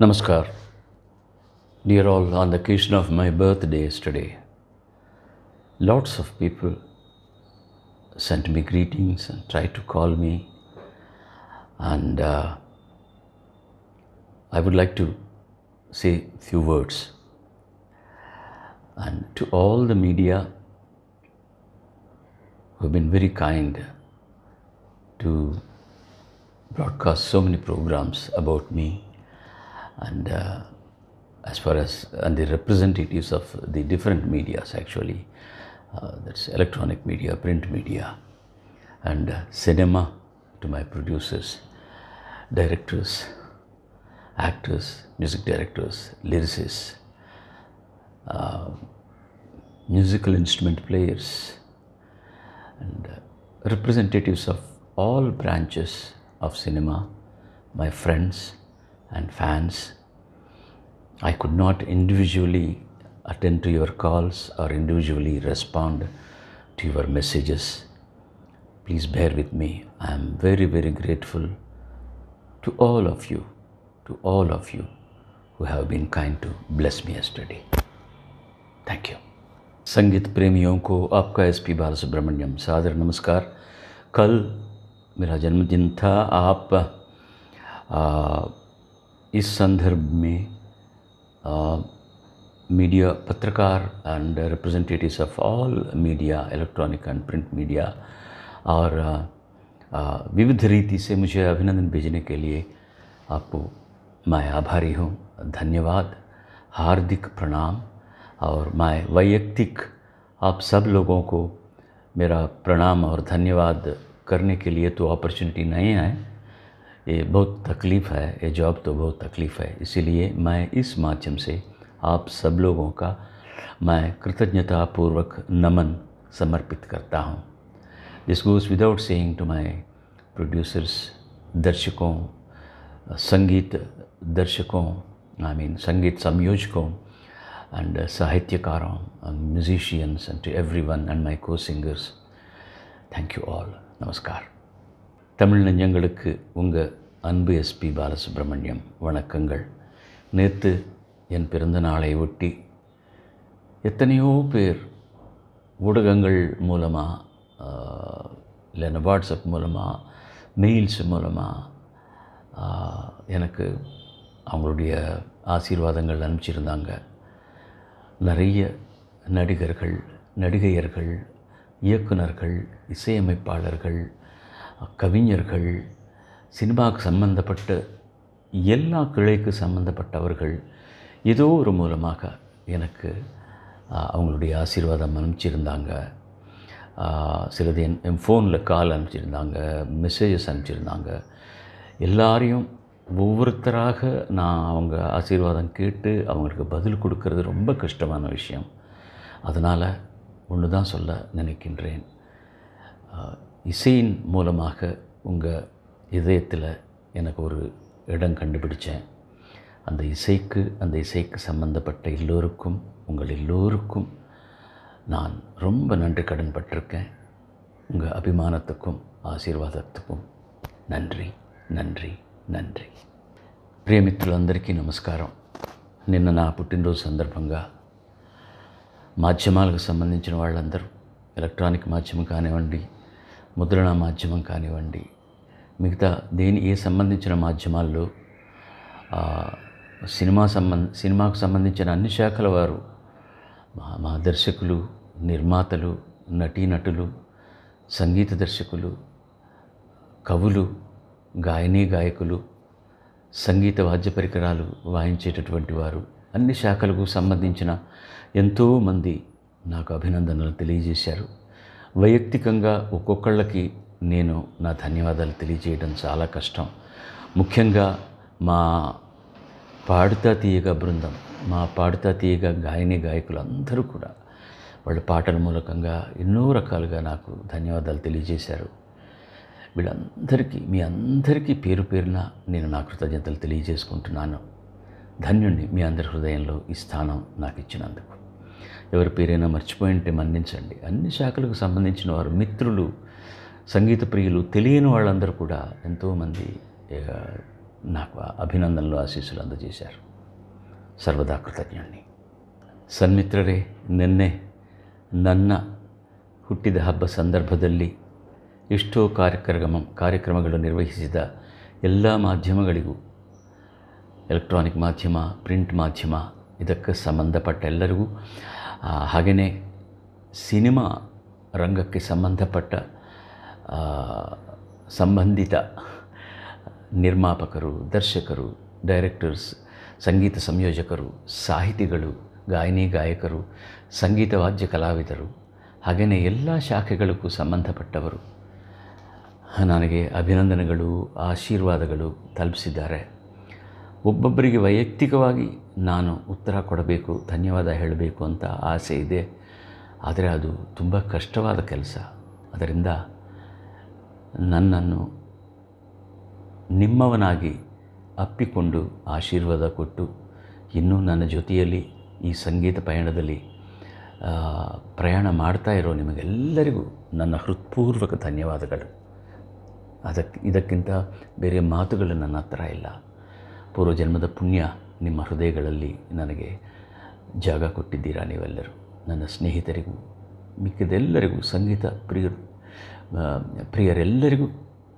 Namaskar. Dear all, on the occasion of my birthday yesterday, lots of people sent me greetings and tried to call me. And uh, I would like to say few words. And to all the media who have been very kind to broadcast so many programs about me and uh, as far as and the representatives of the different medias actually uh, that's electronic media print media and uh, cinema to my producers directors actors music directors lyricists um, musical instrument players and uh, representatives of all branches of cinema my friends and fans. I could not individually attend to your calls or individually respond to your messages. Please bear with me. I am very, very grateful to all of you, to all of you who have been kind to bless me yesterday. Thank you. संगीत प्रेमियों को आपका S P बाल सादर नमस्कार कल मेरा जन्मदिन था आप आ, इस संदर्भ में मीडिया पत्रकार and representatives of all media electronic and print media और विविध रीति से मुझे अभिनंदन भेजने के लिए आपको मैं आभारी हूँ धन्यवाद हार्दिक प्रणाम और मैं वैयक्तिक आप सब लोगों को मेरा प्रणाम और धन्यवाद करने के लिए तो अपॉर्चुनिटी नहीं आए ये बहुत तकलीफ़ है ये जॉब तो बहुत तकलीफ़ है इसीलिए मैं इस माध्यम से आप सब लोगों का मैं कृतज्ञतापूर्वक नमन समर्पित करता हूँ this goes without saying to my producers दर्शकों संगीत दर्शकों आई मीन संगीत संयोजकों एंड साहित्यकारों and musicians and to every and my co-singers thank you all नमस्कार தமிழ் நெஞ்சங்களுக்கு உங்கள் அன்பு எஸ்பி பாலசுப்ரமணியம் வணக்கங்கள் நேற்று என் பிறந்த நாளை ஒட்டி எத்தனையோ பேர் ஊடகங்கள் மூலமாக இல்லைன்னா வாட்ஸ்அப் மூலமாக மெயில்ஸ் மூலமாக எனக்கு அவங்களுடைய ஆசீர்வாதங்கள் அனுப்பிச்சிருந்தாங்க நிறைய நடிகர்கள் நடிகையர்கள் இயக்குநர்கள் இசையமைப்பாளர்கள் கவிஞர்கள் சினிமாவுக்கு சம்பந்தப்பட்ட எல்லா கிளைக்கு சம்பந்தப்பட்டவர்கள் ஏதோ ஒரு மூலமாக எனக்கு அவங்களுடைய ஆசீர்வாதம் அனுப்பிச்சிருந்தாங்க சிலது என் என் ஃபோனில் கால் அனுப்பிச்சிருந்தாங்க மெசேஜஸ் அனுப்பிச்சிருந்தாங்க எல்லாரையும் ஒவ்வொருத்தராக நான் அவங்க ஆசீர்வாதம் கேட்டு அவங்களுக்கு பதில் கொடுக்கறது ரொம்ப கஷ்டமான விஷயம் அதனால் ஒன்று தான் சொல்ல நினைக்கின்றேன் இசையின் மூலமாக உங்கள் இதயத்தில் எனக்கு ஒரு இடம் கண்டுபிடித்தேன் அந்த இசைக்கு அந்த இசைக்கு சம்பந்தப்பட்ட எல்லோருக்கும் உங்கள் எல்லோருக்கும் நான் ரொம்ப நன்றி கடன் பட்டிருக்கேன் உங்கள் அபிமானத்துக்கும் ஆசீர்வாதத்துக்கும் நன்றி நன்றி நன்றி பிரியமித்திரந்தரிக்கும் நமஸ்காரம் நின்று நான் புட்டினரோ சந்தர்ப்பங்க மாத்தியமாலுக்கு சம்பந்தின வாழ்ந்தரும் எலக்ட்ரானிக் மாத்தியம் காணவண்டி ముద్రణ మాధ్యమం కానివ్వండి మిగతా దేని ఏ సంబంధించిన మాధ్యమాల్లో సినిమా సంబంధ సినిమాకు సంబంధించిన అన్ని శాఖల వారు మా దర్శకులు నిర్మాతలు నటీనటులు సంగీత దర్శకులు కవులు గాయని గాయకులు సంగీత వాద్య పరికరాలు వాయించేటటువంటి వారు అన్ని శాఖలకు సంబంధించిన ఎంతోమంది నాకు అభినందనలు తెలియజేశారు వైయక్తికంగా ఒక్కొక్కళ్ళకి నేను నా ధన్యవాదాలు తెలియజేయడం చాలా కష్టం ముఖ్యంగా మా పాడుతా తీయగ బృందం మా పాడుతా తీయగ గాయని గాయకులు అందరూ కూడా వాళ్ళ పాటల మూలకంగా ఎన్నో రకాలుగా నాకు ధన్యవాదాలు తెలియజేశారు వీళ్ళందరికీ మీ అందరికీ పేరు పేరున నేను నా కృతజ్ఞతలు తెలియజేసుకుంటున్నాను ధన్యుణ్ణి మీ అందరి హృదయంలో ఈ స్థానం నాకు ఇచ్చినందుకు ఎవరి పేరైనా మర్చిపోయి ఉంటే మన్నించండి అన్ని శాఖలకు సంబంధించిన వారు మిత్రులు సంగీత ప్రియులు తెలియని వాళ్ళందరూ కూడా ఎంతోమంది నాకు అభినందనలు ఆశీస్సులు అందజేశారు సర్వదా కృతజ్ఞాన్ని సన్మిత్రరే నిన్నే నన్న ಹುಟ್ಟಿದ ಹಬ್ಬ ಸಂದರ್ಭದಲ್ಲಿ ಎಷ್ಟೋ ಕಾರ್ಯಕ್ರಮ ಕಾರ್ಯಕ್ರಮಗಳು ನಿರ್ವಹಿಸಿದ ಎಲ್ಲ ಮಾಧ್ಯಮಗಳಿಗೂ ಎಲೆಕ್ಟ್ರಾನಿಕ್ మాధ్యమ ప్రింట్ మాధ్యమ ಇದಕ್ಕೆ ಸಂಬಂಧಪಟ್ಟ ಎಲ್ಲರಿಗೂ ಹಾಗೆಯೇ ಸಿನಿಮಾ ರಂಗಕ್ಕೆ ಸಂಬಂಧಪಟ್ಟ ಸಂಬಂಧಿತ ನಿರ್ಮಾಪಕರು ದರ್ಶಕರು ಡೈರೆಕ್ಟರ್ಸ್ ಸಂಗೀತ ಸಂಯೋಜಕರು ಸಾಹಿತಿಗಳು ಗಾಯನಿ ಗಾಯಕರು ಸಂಗೀತ ವಾದ್ಯ ಕಲಾವಿದರು ಹಾಗೆಯೇ ಎಲ್ಲ ಶಾಖೆಗಳಿಗೂ ಸಂಬಂಧಪಟ್ಟವರು ನನಗೆ ಅಭಿನಂದನೆಗಳು ಆಶೀರ್ವಾದಗಳು ತಲುಪಿಸಿದ್ದಾರೆ ಒಬ್ಬೊಬ್ಬರಿಗೆ ವೈಯಕ್ತಿಕವಾಗಿ ನಾನು ಉತ್ತರ ಕೊಡಬೇಕು ಧನ್ಯವಾದ ಹೇಳಬೇಕು ಅಂತ ಆಸೆ ಇದೆ ಆದರೆ ಅದು ತುಂಬ ಕಷ್ಟವಾದ ಕೆಲಸ ಅದರಿಂದ ನನ್ನನ್ನು ನಿಮ್ಮವನಾಗಿ ಅಪ್ಪಿಕೊಂಡು ಆಶೀರ್ವಾದ ಕೊಟ್ಟು ಇನ್ನೂ ನನ್ನ ಜೊತೆಯಲ್ಲಿ ಈ ಸಂಗೀತ ಪಯಣದಲ್ಲಿ ಪ್ರಯಾಣ ಮಾಡ್ತಾ ಇರೋ ನಿಮಗೆಲ್ಲರಿಗೂ ನನ್ನ ಹೃತ್ಪೂರ್ವಕ ಧನ್ಯವಾದಗಳು ಅದಕ್ಕೆ ಇದಕ್ಕಿಂತ ಬೇರೆ ಮಾತುಗಳು ನನ್ನ ಹತ್ರ ಇಲ್ಲ ಪೂರ್ವಜನ್ಮದ ಪುಣ್ಯ ನಿಮ್ಮ ಹೃದಯಗಳಲ್ಲಿ ನನಗೆ ಜಾಗ ಕೊಟ್ಟಿದ್ದೀರಾ ನೀವೆಲ್ಲರೂ ನನ್ನ ಸ್ನೇಹಿತರಿಗೂ ಮಿಕ್ಕದೆಲ್ಲರಿಗೂ ಸಂಗೀತ ಪ್ರಿಯರು ಪ್ರಿಯರೆಲ್ಲರಿಗೂ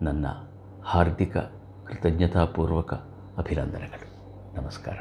ನನ್ನ ಹಾರ್ದಿಕ ಕೃತಜ್ಞತಾಪೂರ್ವಕ ಅಭಿನಂದನೆಗಳು ನಮಸ್ಕಾರ